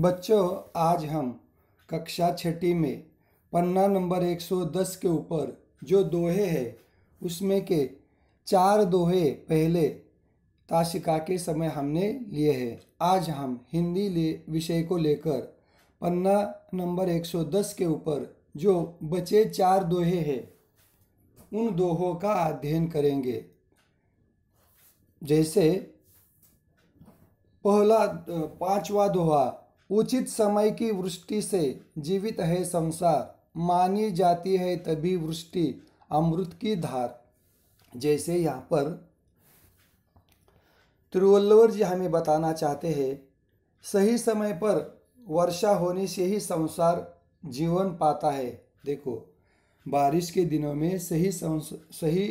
बच्चों आज हम कक्षा छठी में पन्ना नंबर 110 के ऊपर जो दोहे हैं उसमें के चार दोहे पहले ताशिका के समय हमने लिए हैं आज हम हिंदी ले विषय को लेकर पन्ना नंबर 110 के ऊपर जो बचे चार दोहे हैं उन दोहों का अध्ययन करेंगे जैसे पहला पांचवा दोहा उचित समय की वृष्टि से जीवित है संसार मानी जाती है तभी वृष्टि अमृत की धार जैसे यहाँ पर त्रिवल्लवर जी हमें बताना चाहते हैं सही समय पर वर्षा होने से ही संसार जीवन पाता है देखो बारिश के दिनों में सही सही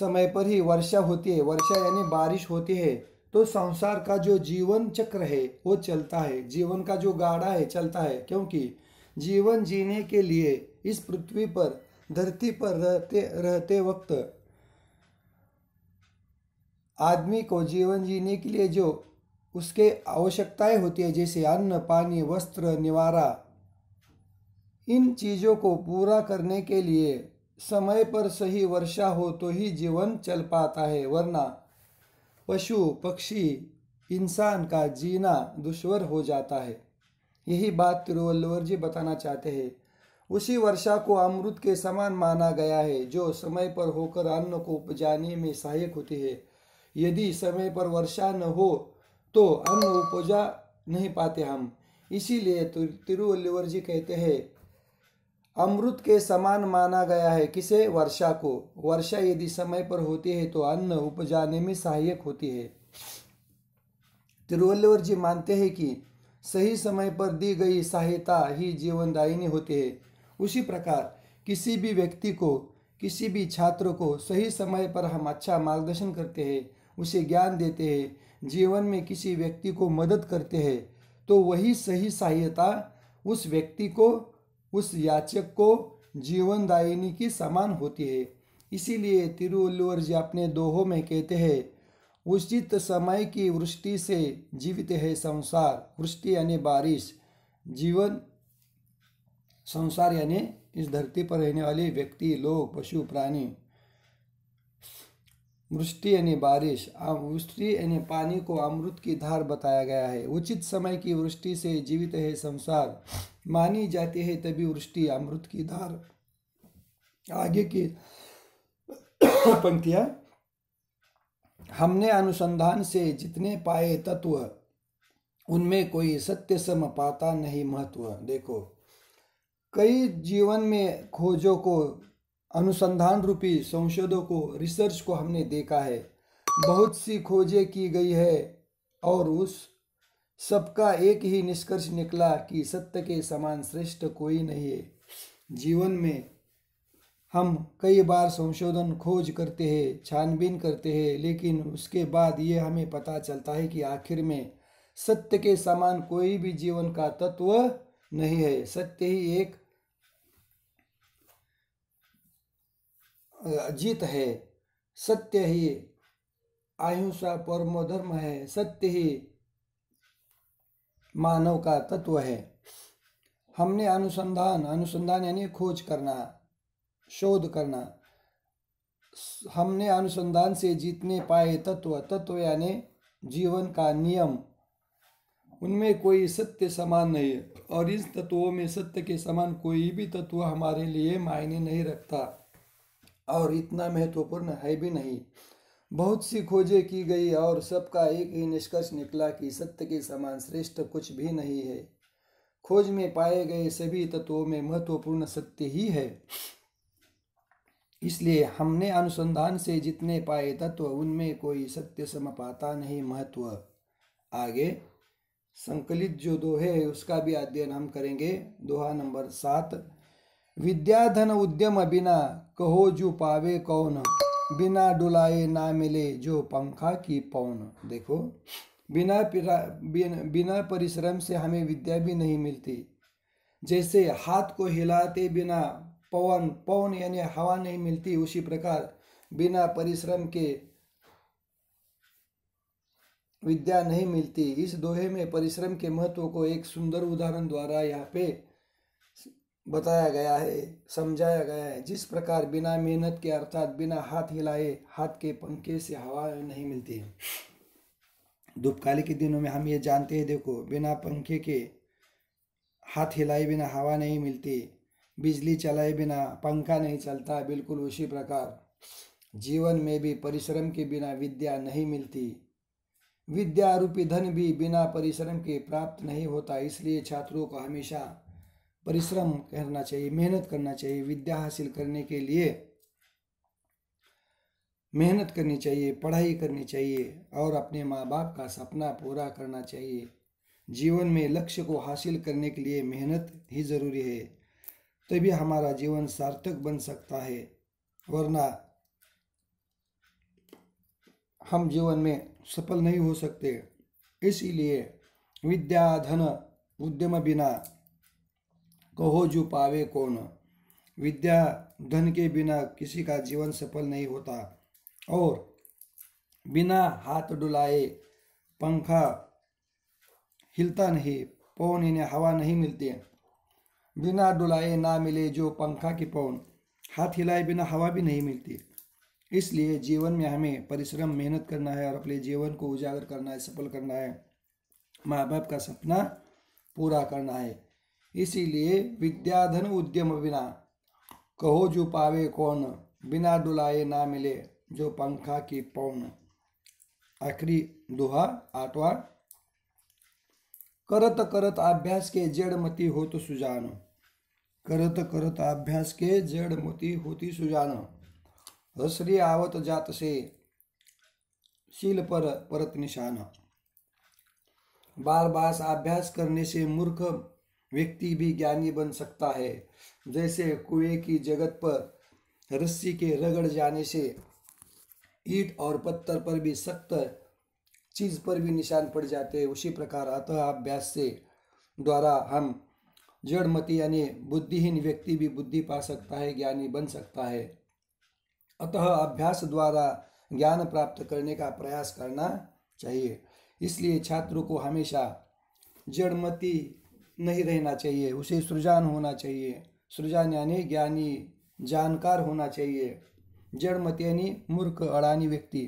समय पर ही वर्षा होती है वर्षा यानी बारिश होती है तो संसार का जो जीवन चक्र है वो चलता है जीवन का जो गाड़ा है चलता है क्योंकि जीवन जीने के लिए इस पृथ्वी पर धरती पर रहते रहते वक्त आदमी को जीवन जीने के लिए जो उसके आवश्यकताएं होती है जैसे अन्न पानी वस्त्र निवारा इन चीज़ों को पूरा करने के लिए समय पर सही वर्षा हो तो ही जीवन चल पाता है वरना पशु पक्षी इंसान का जीना दुश्वर हो जाता है यही बात तिरुवल्लुवर जी बताना चाहते हैं उसी वर्षा को अमृत के समान माना गया है जो समय पर होकर अन्न को उपजाने में सहायक होती है यदि समय पर वर्षा न हो तो अन्न उपजा नहीं पाते हम इसीलिए तिरुवल्लुवर जी कहते हैं अमृत के समान माना गया है किसे वर्षा को वर्षा यदि समय पर होती है तो अन्न उपजाने में सहायक होती है तिरुवल्लवर जी मानते हैं कि सही समय पर दी गई सहायता ही जीवनदायिनी होती है उसी प्रकार किसी भी व्यक्ति को किसी भी छात्र को सही समय पर हम अच्छा मार्गदर्शन करते हैं उसे ज्ञान देते हैं जीवन में किसी व्यक्ति को मदद करते हैं तो वही सही सहायता उस व्यक्ति को उस याचक को जीवनदायिनी की समान होती है इसीलिए तिरुवल्लुवर जी अपने दोहों में कहते हैं उचित समय की वृष्टि से जीवित है संसार वृष्टि यानी बारिश जीवन संसार यानी इस धरती पर रहने वाले व्यक्ति लोग पशु प्राणी वृष्टि यानी बारिश वृष्टि यानी पानी को अमृत की धार बताया गया है उचित समय की वृष्टि से जीवित है संसार मानी जाती है तभी वृष्टि अमृत की धार आगे की पंक्तियां हमने अनुसंधान से जितने पाए तत्व उनमें कोई सत्य सम पाता नहीं महत्व देखो कई जीवन में खोजों को अनुसंधान रूपी संशोधों को रिसर्च को हमने देखा है बहुत सी खोजें की गई है और उस सबका एक ही निष्कर्ष निकला कि सत्य के समान श्रेष्ठ कोई नहीं है जीवन में हम कई बार संशोधन खोज करते हैं छानबीन करते हैं लेकिन उसके बाद ये हमें पता चलता है कि आखिर में सत्य के समान कोई भी जीवन का तत्व नहीं है सत्य ही एक जीत है सत्य ही अहिंसा परमो धर्म है सत्य ही मानव का तत्व है हमने अनुसंधान अनुसंधान यानी खोज करना शोध करना हमने अनुसंधान से जीतने पाए तत्व तत्व यानी जीवन का नियम उनमें कोई सत्य समान नहीं है और इन तत्वों में सत्य के समान कोई भी तत्व हमारे लिए मायने नहीं रखता और इतना महत्वपूर्ण है भी नहीं बहुत सी खोजें की गई और सबका एक ही निष्कर्ष निकला कि सत्य के समान श्रेष्ठ कुछ भी नहीं है खोज में पाए गए सभी तत्वों में महत्वपूर्ण सत्य ही है इसलिए हमने अनुसंधान से जितने पाए तत्व उनमें कोई सत्य सम पाता नहीं महत्व आगे संकलित जो दोहे है उसका भी अध्ययन हम करेंगे दोहा नंबर सात विद्याधन उद्यम बिना कहो जो पावे कौन बिना डुलाए ना मिले जो पंखा की पौन देखो बिना बिना परिश्रम से हमें विद्या भी नहीं मिलती जैसे हाथ को हिलाते बिना पवन पवन यानी हवा नहीं मिलती उसी प्रकार बिना परिश्रम के विद्या नहीं मिलती इस दोहे में परिश्रम के महत्व को एक सुंदर उदाहरण द्वारा यहाँ पे बताया गया है समझाया गया है जिस प्रकार बिना मेहनत के अर्थात बिना हाथ हिलाए हाथ के पंखे से हवा नहीं मिलती धूपकाली के दिनों में हम ये जानते हैं देखो बिना पंखे के हाथ हिलाए बिना हवा नहीं मिलती बिजली चलाए बिना पंखा नहीं चलता बिल्कुल उसी प्रकार जीवन में भी परिश्रम के बिना विद्या नहीं मिलती विद्या रूपी धन भी बिना परिश्रम के प्राप्त नहीं होता इसलिए छात्रों को हमेशा परिश्रम करना चाहिए मेहनत करना चाहिए विद्या हासिल करने के लिए मेहनत करनी चाहिए पढ़ाई करनी चाहिए और अपने माँ बाप का सपना पूरा करना चाहिए जीवन में लक्ष्य को हासिल करने के लिए मेहनत ही ज़रूरी है तभी हमारा जीवन सार्थक बन सकता है वरना हम जीवन में सफल नहीं हो सकते इसीलिए विद्या धन उद्यम बिना कहो जो पावे कौन विद्या धन के बिना किसी का जीवन सफल नहीं होता और बिना हाथ डुलाए पंखा हिलता नहीं पवन इन्हें हवा नहीं मिलती बिना डुलाए ना मिले जो पंखा की पवन हाथ हिलाए बिना हवा भी नहीं मिलती इसलिए जीवन में हमें परिश्रम मेहनत करना है और अपने जीवन को उजागर करना है सफल करना है माँ बाप का सपना पूरा करना है इसीलिए विद्याधन उद्यम बिना कहो जो पावे कौन बिना डुलाए ना मिले जो पंखा की पौन आखिरी दोहा आठवा करत करत अभ्यास के जड़ मती हो तो सुजान करत करत अभ्यास के जड़ मती होती सुजान हसरी आवत जात से शील पर परत निशान बार बार अभ्यास करने से मूर्ख व्यक्ति भी ज्ञानी बन सकता है जैसे कुएं की जगत पर रस्सी के रगड़ जाने से ईट और पत्थर पर भी सख्त चीज़ पर भी निशान पड़ जाते हैं उसी प्रकार अतः अभ्यास से द्वारा हम जड़मती यानी बुद्धिहीन व्यक्ति भी बुद्धि पा सकता है ज्ञानी बन सकता है अतः अभ्यास द्वारा ज्ञान प्राप्त करने का प्रयास करना चाहिए इसलिए छात्रों को हमेशा जड़मती नहीं रहना चाहिए उसे सृजान होना चाहिए सृजान यानी ज्ञानी जानकार होना चाहिए जड़ मत यानी मूर्ख अड़ानी व्यक्ति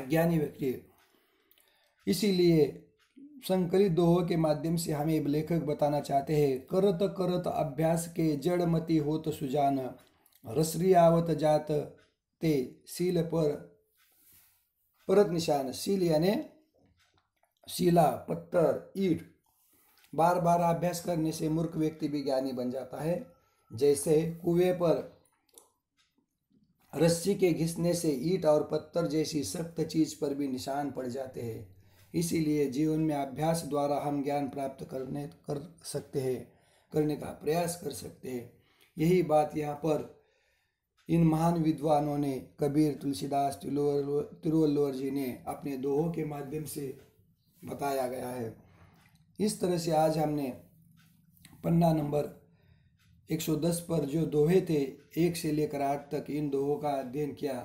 अज्ञानी व्यक्ति इसीलिए संकलित दोहों के माध्यम से हमें लेखक बताना चाहते हैं करत करत अभ्यास के जड़ हो होत सुजान रसरी आवत जात ते सील पर परत निशान सील यानी शिला पत्थर ईट बार बार अभ्यास करने से मूर्ख व्यक्ति भी ज्ञानी बन जाता है जैसे कुएं पर रस्सी के घिसने से ईट और पत्थर जैसी सख्त चीज पर भी निशान पड़ जाते हैं इसीलिए जीवन में अभ्यास द्वारा हम ज्ञान प्राप्त करने कर सकते हैं करने का प्रयास कर सकते हैं यही बात यहाँ पर इन महान विद्वानों ने कबीर तुलसीदास तिरुवल्लुवर जी ने अपने दोहों के माध्यम से बताया गया है इस तरह से आज हमने पन्ना नंबर 110 पर जो दोहे थे एक से लेकर आठ तक इन दोहों का अध्ययन किया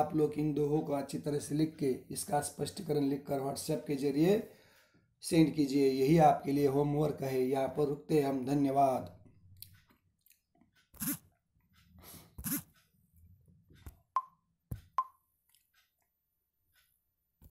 आप लोग इन दोहों को अच्छी तरह से लिख के इसका स्पष्टीकरण लिखकर व्हाट्सएप के जरिए सेंड कीजिए यही आपके लिए होमवर्क है यहाँ पर रुकते हैं हम धन्यवाद